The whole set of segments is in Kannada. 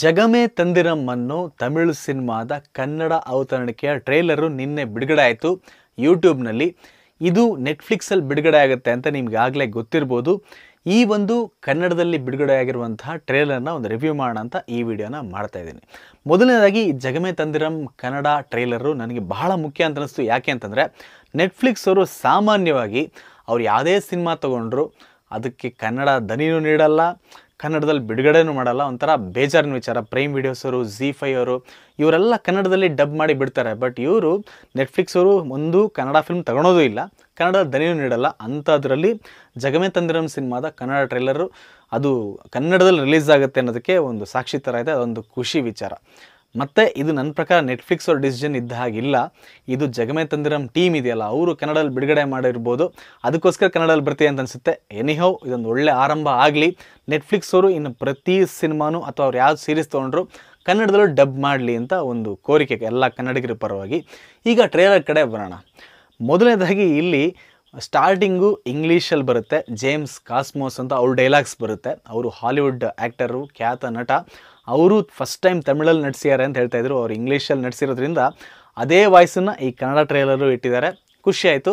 ಜಗಮೇ ತಂದಿರಮ್ಮನ್ನು ತಮಿಳು ಸಿನಿಮಾದ ಕನ್ನಡ ಅವತರಣಿಕೆಯ ಟ್ರೇಲರು ನಿನ್ನೆ ಬಿಡುಗಡೆ ಆಯಿತು ಯೂಟ್ಯೂಬ್ನಲ್ಲಿ ಇದು ನೆಟ್ಫ್ಲಿಕ್ಸಲ್ಲಿ ಬಿಡುಗಡೆ ಆಗುತ್ತೆ ಅಂತ ನಿಮ್ಗೆ ಆಗಲೇ ಗೊತ್ತಿರ್ಬೋದು ಈ ಒಂದು ಕನ್ನಡದಲ್ಲಿ ಬಿಡುಗಡೆ ಆಗಿರುವಂತಹ ಟ್ರೇಲರ್ನ ಒಂದು ರಿವ್ಯೂ ಮಾಡೋಣ ಅಂತ ಈ ವಿಡಿಯೋನ ಮಾಡ್ತಾ ಇದ್ದೀನಿ ಮೊದಲನೇದಾಗಿ ಜಗಮೆ ತಂದಿರಂ ಕನ್ನಡ ಟ್ರೇಲರು ನನಗೆ ಬಹಳ ಮುಖ್ಯ ಅಂತ ಅನಿಸ್ತು ಯಾಕೆ ಅಂತಂದರೆ ನೆಟ್ಫ್ಲಿಕ್ಸ್ ಅವರು ಸಾಮಾನ್ಯವಾಗಿ ಅವ್ರು ಯಾವುದೇ ಸಿನಿಮಾ ತಗೊಂಡ್ರು ಅದಕ್ಕೆ ಕನ್ನಡ ದನಿನೂ ನೀಡಲ್ಲ ಕನ್ನಡದಲ್ಲಿ ಬಿಡುಗಡೆನೂ ಮಾಡಲ್ಲ ಒಂಥರ ಬೇಜಾರಿನ ವಿಚಾರ ಪ್ರೈಮ್ ವಿಡಿಯೋಸ್ ಅವರು ಫೈವರು ಫೈ ಅವರು ಇವರೆಲ್ಲ ಕನ್ನಡದಲ್ಲಿ ಡಬ್ ಮಾಡಿ ಬಿಡ್ತಾರೆ ಬಟ್ ಇವರು ನೆಟ್ಫ್ಲಿಕ್ಸ್ ಅವರು ಒಂದು ಕನ್ನಡ ಫಿಲ್ಮ್ ತಗೊಳೋದು ಇಲ್ಲ ಕನ್ನಡ ದನಿಯೂ ನೀಡಲ್ಲ ಅಂಥದ್ರಲ್ಲಿ ಜಗಮೇ ತಂದಿರಂ ಸಿನಿಮಾದ ಕನ್ನಡ ಟ್ರೈಲರು ಅದು ಕನ್ನಡದಲ್ಲಿ ರಿಲೀಸ್ ಆಗುತ್ತೆ ಅನ್ನೋದಕ್ಕೆ ಒಂದು ಸಾಕ್ಷಿ ಥರ ಇದೆ ಅದೊಂದು ಖುಷಿ ವಿಚಾರ ಮತ್ತು ಇದು ನನ್ನ ಪ್ರಕಾರ ನೆಟ್ಫ್ಲಿಕ್ಸ್ ಅವ್ರ ಡಿಸಿಷನ್ ಇದ್ದ ಹಾಗಿಲ್ಲ ಇದು ಜಗಮೇ ತಂದಿರಂ ಟೀಮ್ ಇದೆಯಲ್ಲ ಅವರು ಕನ್ನಡದಲ್ಲಿ ಬಿಡುಗಡೆ ಮಾಡಿರ್ಬೋದು ಅದಕ್ಕೋಸ್ಕರ ಕನ್ನಡದಲ್ಲಿ ಬರ್ತೀಯ ಅಂತ ಅನಿಸುತ್ತೆ ಎನಿಹೌ ಇದೊಂದು ಒಳ್ಳೆ ಆರಂಭ ಆಗಲಿ ನೆಟ್ಫ್ಲಿಕ್ಸ್ ಅವರು ಇನ್ನು ಪ್ರತಿ ಸಿನಿಮಾನು ಅಥವಾ ಅವ್ರು ಯಾವ್ದು ಸೀರೀಸ್ ತೊಗೊಂಡ್ರು ಕನ್ನಡದಲ್ಲೂ ಡಬ್ ಮಾಡಲಿ ಅಂತ ಒಂದು ಕೋರಿಕೆ ಎಲ್ಲ ಕನ್ನಡಿಗರ ಪರವಾಗಿ ಈಗ ಟ್ರೇಲರ್ ಕಡೆ ಬರೋಣ ಮೊದಲನೇದಾಗಿ ಇಲ್ಲಿ ಸ್ಟಾರ್ಟಿಂಗು ಇಂಗ್ಲೀಷಲ್ಲಿ ಬರುತ್ತೆ ಜೇಮ್ಸ್ ಕಾಸ್ಮೋಸ್ ಅಂತ ಅವ್ರ ಡೈಲಾಗ್ಸ್ ಬರುತ್ತೆ ಅವರು ಹಾಲಿವುಡ್ ಆ್ಯಕ್ಟರು ಖ್ಯಾತ ನಟ ಅವರು ಫಸ್ಟ್ ಟೈಮ್ ತಮಿಳಲ್ಲಿ ನಡೆಸಿದ್ದಾರೆ ಅಂತ ಹೇಳ್ತಾ ಇದ್ರು ಅವ್ರು ಇಂಗ್ಲೀಷಲ್ಲಿ ನಡೆಸಿರೋದ್ರಿಂದ ಅದೇ ವಾಯ್ಸನ್ನು ಈ ಕನ್ನಡ ಟ್ರೈಲರು ಇಟ್ಟಿದ್ದಾರೆ ಖುಷಿಯಾಯಿತು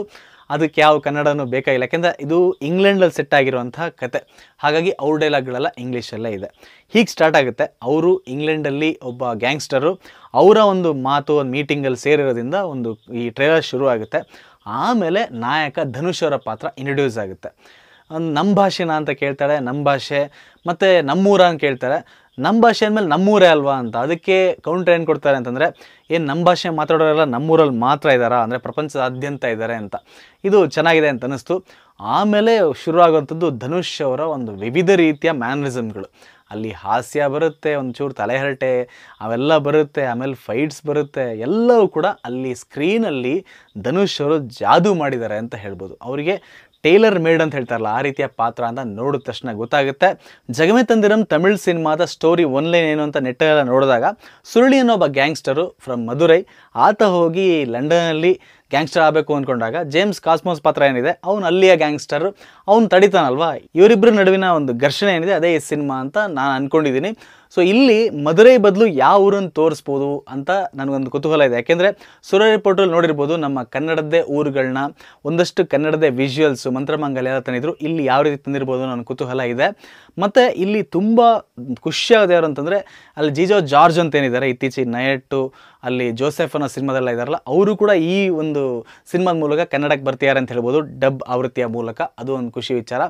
ಅದಕ್ಕೆ ಯಾವ ಕನ್ನಡನೂ ಬೇಕಾಗಿಲ್ಲ ಯಾಕೆಂದರೆ ಇದು ಇಂಗ್ಲೆಂಡಲ್ಲಿ ಸೆಟ್ ಆಗಿರುವಂತಹ ಕತೆ ಹಾಗಾಗಿ ಅವ್ರ ಡೈಲಾಗ್ಗಳೆಲ್ಲ ಇಂಗ್ಲೀಷಲ್ಲೇ ಇದೆ ಹೀಗೆ ಸ್ಟಾರ್ಟ್ ಆಗುತ್ತೆ ಅವರು ಇಂಗ್ಲೆಂಡಲ್ಲಿ ಒಬ್ಬ ಗ್ಯಾಂಗ್ಸ್ಟರು ಅವರ ಒಂದು ಮಾತು ಒಂದು ಮೀಟಿಂಗಲ್ಲಿ ಸೇರಿರೋದ್ರಿಂದ ಒಂದು ಈ ಟ್ರೇಲರ್ ಶುರು ಆಗುತ್ತೆ ಆಮೇಲೆ ನಾಯಕ ಧನುಷ್ ಅವರ ಪಾತ್ರ ಇಂಟ್ರಡ್ಯೂಸ್ ಆಗುತ್ತೆ ನಮ್ಮ ಭಾಷೆನಾ ಅಂತ ಕೇಳ್ತಾಳೆ ನಮ್ಮ ಭಾಷೆ ಮತ್ತು ನಮ್ಮೂರ ಅಂತ ಕೇಳ್ತಾರೆ ನಮ್ಮ ಭಾಷೆ ಅಂದಮೇಲೆ ನಮ್ಮೂರೇ ಅಲ್ವಾ ಅಂತ ಅದಕ್ಕೆ ಕೌಂಟರ್ ಏನು ಕೊಡ್ತಾರೆ ಅಂತಂದರೆ ಏನು ನಮ್ಮ ಭಾಷೆ ಮಾತಾಡೋರೆಲ್ಲ ನಮ್ಮೂರಲ್ಲಿ ಮಾತ್ರ ಇದ್ದಾರಾ ಅಂದರೆ ಪ್ರಪಂಚದಾದ್ಯಂತ ಇದ್ದಾರೆ ಅಂತ ಇದು ಚೆನ್ನಾಗಿದೆ ಅಂತ ಅನ್ನಿಸ್ತು ಆಮೇಲೆ ಶುರುವಾಗುವಂಥದ್ದು ಧನುಷ್ ಅವರ ಒಂದು ವಿವಿಧ ರೀತಿಯ ಮ್ಯಾನರಿಸಮ್ಗಳು ಅಲ್ಲಿ ಹಾಸ್ಯ ಬರುತ್ತೆ ಒಂಚೂರು ತಲೆಹರಟೆ ಅವೆಲ್ಲ ಬರುತ್ತೆ ಆಮೇಲೆ ಫೈಟ್ಸ್ ಬರುತ್ತೆ ಎಲ್ಲವೂ ಕೂಡ ಅಲ್ಲಿ ಸ್ಕ್ರೀನಲ್ಲಿ ಧನುಷ್ ಅವರು ಜಾದೂ ಮಾಡಿದ್ದಾರೆ ಅಂತ ಹೇಳ್ಬೋದು ಅವರಿಗೆ ಟೇಲರ್ ಮೇಡ್ ಅಂತ ಹೇಳ್ತಾರಲ್ಲ ಆ ರೀತಿಯ ಪಾತ್ರ ಅಂತ ನೋಡಿದ ತಕ್ಷಣ ಗೊತ್ತಾಗುತ್ತೆ ಜಗಮೆ ತಂದಿರಂ ತಮಿಳ್ ಸಿನಿಮಾದ ಸ್ಟೋರಿ ಒನ್ಲೈನ್ ಏನು ಅಂತ ನೆಟ್ಟೆಲ್ಲ ನೋಡಿದಾಗ ಸುರುಳಿ ಅನ್ನೋ ಒಬ್ಬ ಗ್ಯಾಂಗ್ಸ್ಟರು ಫ್ರಮ್ ಮಧುರೈ ಆತ ಹೋಗಿ ಲಂಡನಲ್ಲಿ ಗ್ಯಾಂಗ್ಸ್ಟರ್ ಆಗಬೇಕು ಅಂದ್ಕೊಂಡಾಗ ಜೇಮ್ಸ್ ಕಾಸ್ಮೋಸ್ ಪಾತ್ರ ಏನಿದೆ ಅವನು ಅಲ್ಲಿಯ ಗ್ಯಾಂಗ್ಸ್ಟರ್ ಅವ್ನು ತಡಿತಾನಲ್ವಾ ಇವರಿಬ್ಬರ ನಡುವಿನ ಒಂದು ಘರ್ಷಣೆ ಏನಿದೆ ಅದೇ ಈ ಸಿನಿಮಾ ಅಂತ ನಾನು ಅಂದ್ಕೊಂಡಿದ್ದೀನಿ ಸೊ ಇಲ್ಲಿ ಮದುರೈ ಬದಲು ಯಾವ ಊರನ್ನು ತೋರಿಸ್ಬೋದು ಅಂತ ನನಗೊಂದು ಕುತೂಹಲ ಇದೆ ಯಾಕೆಂದರೆ ಸುರ ರಿಪೋರ್ಟಲ್ಲಿ ನೋಡಿರ್ಬೋದು ನಮ್ಮ ಕನ್ನಡದ್ದೇ ಊರುಗಳನ್ನ ಒಂದಷ್ಟು ಕನ್ನಡದೇ ವಿಜುವಲ್ಸು ಮಂತ್ರಮಂಗಲ ಎಲ್ಲ ತಂದಿದ್ರು ಇಲ್ಲಿ ಯಾವ ರೀತಿ ತಂದಿರ್ಬೋದು ನನ್ನ ಕುತೂಹಲ ಇದೆ ಮತ್ತು ಇಲ್ಲಿ ತುಂಬ ಖುಷಿಯಾದ ಯಾರು ಅಂತಂದರೆ ಅಲ್ಲಿ ಜಿಜೋ ಜಾರ್ಜ್ ಅಂತ ಏನಿದ್ದಾರೆ ಇತ್ತೀಚೆಗೆ ನಯಟ್ಟು ಅಲ್ಲಿ ಜೋಸೆಫ್ ಅನ್ನೋ ಸಿನಿಮಾದಲ್ಲ ಇದಾರಲ್ಲ ಅವರು ಕೂಡ ಈ ಒಂದು ಸಿನಿಮಾದ ಮೂಲಕ ಕನ್ನಡಕ್ಕೆ ಬರ್ತಿದ್ದಾರೆ ಅಂತ ಹೇಳ್ಬೋದು ಡಬ್ ಆವೃತ್ತಿಯ ಮೂಲಕ ಅದು ಒಂದು ಖುಷಿ ವಿಚಾರ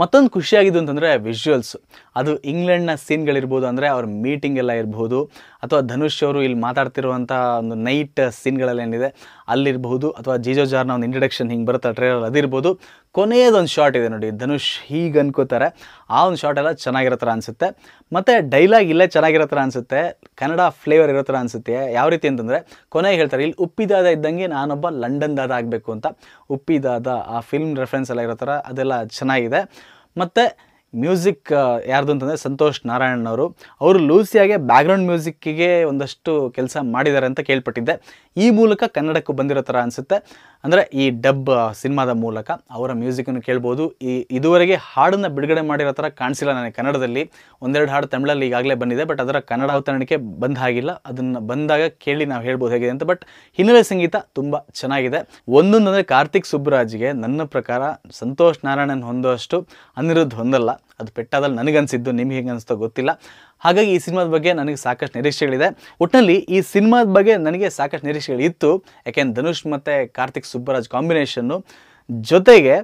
ಮತ್ತೊಂದು ಖುಷಿಯಾಗಿದ್ದು ಅಂತಂದರೆ ವಿಜುವಲ್ಸ್ ಅದು ಇಂಗ್ಲೆಂಡ್ನ ಸೀನ್ಗಳಿರ್ಬೋದು ಅಂದರೆ ಅವ್ರ ಮೀಟಿಂಗ್ ಎಲ್ಲ ಇರ್ಬೋದು ಅಥವಾ ಧನುಷ್ ಅವರು ಇಲ್ಲಿ ಮಾತಾಡ್ತಿರುವಂಥ ಒಂದು ನೈಟ್ ಸೀನ್ಗಳಲ್ಲೇನಿದೆ ಅಲ್ಲಿರ್ಬೋದು ಅಥವಾ ಜೀಜೋ ಜಾರ್ನ ಒಂದು ಇಂಟ್ರಡಕ್ಷನ್ ಹಿಂಗೆ ಬರುತ್ತೆ ಟ್ರೇಲರ್ ಅದಿರ್ಬೋದು ಕೊನೆಯದೊಂದು ಶಾರ್ಟ್ ಇದೆ ನೋಡಿ ಧನುಷ್ ಹೀಗೆ ಅನ್ಕೋತಾರೆ ಆ ಒಂದು ಶಾರ್ಟ್ ಎಲ್ಲ ಚೆನ್ನಾಗಿರೋ ಥರ ಅನಿಸುತ್ತೆ ಮತ್ತು ಡೈಲಾಗ್ ಇಲ್ಲೇ ಚೆನ್ನಾಗಿರೋ ಥರ ಅನಿಸುತ್ತೆ ಕನ್ನಡ ಫ್ಲೇವರ್ ಇರೋ ಥರ ಅನಿಸುತ್ತೆ ಯಾವ ರೀತಿ ಅಂತಂದರೆ ಕೊನೆಗೆ ಹೇಳ್ತಾರೆ ಇಲ್ಲಿ ಉಪ್ಪಿದಾದ ಇದ್ದಂಗೆ ನಾನೊಬ್ಬ ಲಂಡನ್ ದಾದ ಆಗಬೇಕು ಅಂತ ಉಪ್ಪಿದಾದ ಆ ಫಿಲ್ಮ್ ರೆಫರೆನ್ಸ್ ಎಲ್ಲ ಇರೋ ಥರ ಅದೆಲ್ಲ ಚೆನ್ನಾಗಿದೆ ಮತ್ತು ಮ್ಯೂಸಿಕ್ ಯಾರ್ದು ಅಂತಂದರೆ ಸಂತೋಷ್ ನಾರಾಯಣನವರು ಅವರು ಲೂಸಿಯಾಗೆ ಬ್ಯಾಕ್ಗ್ರೌಂಡ್ ಮ್ಯೂಸಿಕ್ಕಿಗೆ ಒಂದಷ್ಟು ಕೆಲಸ ಮಾಡಿದ್ದಾರೆ ಅಂತ ಕೇಳ್ಪಟ್ಟಿದ್ದೆ ಈ ಮೂಲಕ ಕನ್ನಡಕ್ಕೂ ಬಂದಿರೋ ಥರ ಅನಿಸುತ್ತೆ ಅಂದರೆ ಈ ಡಬ್ ಸಿನಿಮಾದ ಮೂಲಕ ಅವರ ಮ್ಯೂಸಿಕನ್ನು ಕೇಳ್ಬೋದು ಈ ಇದುವರೆಗೆ ಹಾಡನ್ನು ಬಿಡುಗಡೆ ಮಾಡಿರೋ ಥರ ಕಾಣಿಸಿಲ್ಲ ನನಗೆ ಕನ್ನಡದಲ್ಲಿ ಒಂದೆರಡು ಹಾಡು ತಮಿಳಲ್ಲಿ ಈಗಾಗಲೇ ಬಂದಿದೆ ಬಟ್ ಅದರ ಕನ್ನಡ ಅವತರಣಿಕೆ ಬಂದಾಗಿಲ್ಲ ಅದನ್ನು ಬಂದಾಗ ಕೇಳಿ ನಾವು ಹೇಳ್ಬೋದು ಹೇಗಿದೆ ಅಂತ ಬಟ್ ಹಿನ್ನೆಲೆ ಸಂಗೀತ ತುಂಬ ಚೆನ್ನಾಗಿದೆ ಒಂದೊಂದು ಅಂದರೆ ಕಾರ್ತಿಕ್ ಸುಬ್ಬರಾಜ್ಗೆ ನನ್ನ ಪ್ರಕಾರ ಸಂತೋಷ್ ನಾರಾಯಣನ್ ಹೊಂದುವಷ್ಟು ಅನಿರುದ್ಧ ಹೊಂದಲ್ಲ ಅದು ಪೆಟ್ಟಾದಲ್ಲಿ ನನಗನ್ಸಿದ್ದು ನಿಮ್ಗೆ ಹೆಂಗೆ ಅನಿಸ್ತೋ ಗೊತ್ತಿಲ್ಲ ಹಾಗಾಗಿ ಈ ಸಿನಿಮಾದ ಬಗ್ಗೆ ನನಗೆ ಸಾಕಷ್ಟು ನಿರೀಕ್ಷೆಗಳಿದೆ ಒಟ್ಟಿನಲ್ಲಿ ಈ ಸಿನಿಮಾದ ಬಗ್ಗೆ ನನಗೆ ಸಾಕಷ್ಟು ನಿರೀಕ್ಷೆಗಳಿತ್ತು ಯಾಕೆಂದ್ರೆ ಧನುಷ್ ಮತ್ತು ಕಾರ್ತಿಕ್ ಸುಬ್ಬರಾಜ್ ಕಾಂಬಿನೇಷನ್ನು ಜೊತೆಗೆ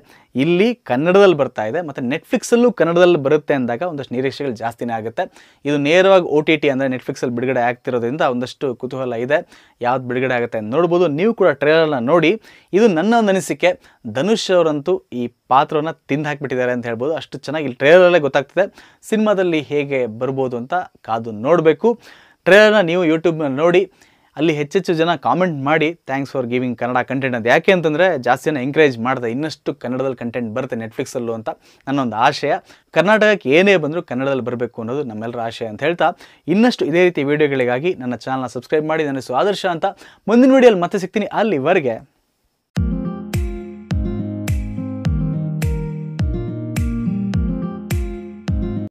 ಇಲ್ಲಿ ಕನ್ನಡದಲ್ಲಿ ಬರ್ತಾ ಇದೆ ಮತ್ತು ನೆಟ್ಫ್ಲಿಕ್ಸಲ್ಲೂ ಕನ್ನಡದಲ್ಲಿ ಬರುತ್ತೆ ಅಂದಾಗ ಒಂದಷ್ಟು ನಿರೀಕ್ಷೆಗಳು ಜಾಸ್ತಿನೇ ಆಗುತ್ತೆ ಇದು ನೇರವಾಗಿ ಓ ಟಿ ಟಿ ಅಂದರೆ ನೆಟ್ಫ್ಲಿಕ್ಸಲ್ಲಿ ಬಿಡುಗಡೆ ಆಗ್ತಿರೋದ್ರಿಂದ ಒಂದಷ್ಟು ಕುತೂಹಲ ಇದೆ ಯಾವ್ದು ಬಿಡುಗಡೆ ಆಗುತ್ತೆ ಅಂತ ನೋಡ್ಬೋದು ನೀವು ಕೂಡ ಟ್ರೇಲರ್ನ ನೋಡಿ ಇದು ನನ್ನ ಒಂದು ಅನಿಸಿಕೆ ಧನುಷ್ ಅವರಂತೂ ಈ ಪಾತ್ರವನ್ನು ತಿಂದು ಹಾಕಿಬಿಟ್ಟಿದ್ದಾರೆ ಅಂತ ಹೇಳ್ಬೋದು ಅಷ್ಟು ಚೆನ್ನಾಗಿ ಇಲ್ಲಿ ಟ್ರೇಲರಲ್ಲೇ ಗೊತ್ತಾಗ್ತಿದೆ ಸಿನಿಮಾದಲ್ಲಿ ಹೇಗೆ ಬರ್ಬೋದು ಅಂತ ಕಾದು ನೋಡಬೇಕು ಟ್ರೇಲರ್ನ ನೀವು ಯೂಟ್ಯೂಬ್ನಲ್ಲಿ ನೋಡಿ ಅಲ್ಲಿ ಹೆಚ್ಚೆಚ್ಚು ಜನ ಕಾಮೆಂಟ್ ಮಾಡಿ thanks for giving Kannada content ಅಂತ ಯಾಕೆ ಅಂತಂದರೆ ಜನ ಎಂಕರೇಜ್ ಮಾಡಿದೆ ಇನ್ನಷ್ಟು ಕನ್ನಡದಲ್ಲಿ ಕಂಟೆಂಟ್ ಬರುತ್ತೆ ನೆಟ್ಫ್ಲಿಕ್ಸಲ್ಲೂ ಅಂತ ನನ್ನೊಂದು ಆಶಯ ಕರ್ನಾಟಕಕ್ಕೆ ಏನೇ ಬಂದರೂ ಕನ್ನಡದಲ್ಲಿ ಬರಬೇಕು ಅನ್ನೋದು ನಮ್ಮೆಲ್ಲರ ಆಶಯ ಅಂತ ಹೇಳ್ತಾ ಇನ್ನಷ್ಟು ಇದೇ ರೀತಿ ವೀಡಿಯೋಗಳಿಗಾಗಿ ನನ್ನ ಚಾನಲ್ನ ಸಬ್ಸ್ಕ್ರೈಬ್ ಮಾಡಿ ನನ್ನ ಆದರ್ಶ ಅಂತ ಮುಂದಿನ ವೀಡಿಯೋಲಿ ಮತ್ತೆ ಸಿಗ್ತೀನಿ ಅಲ್ಲಿವರೆಗೆ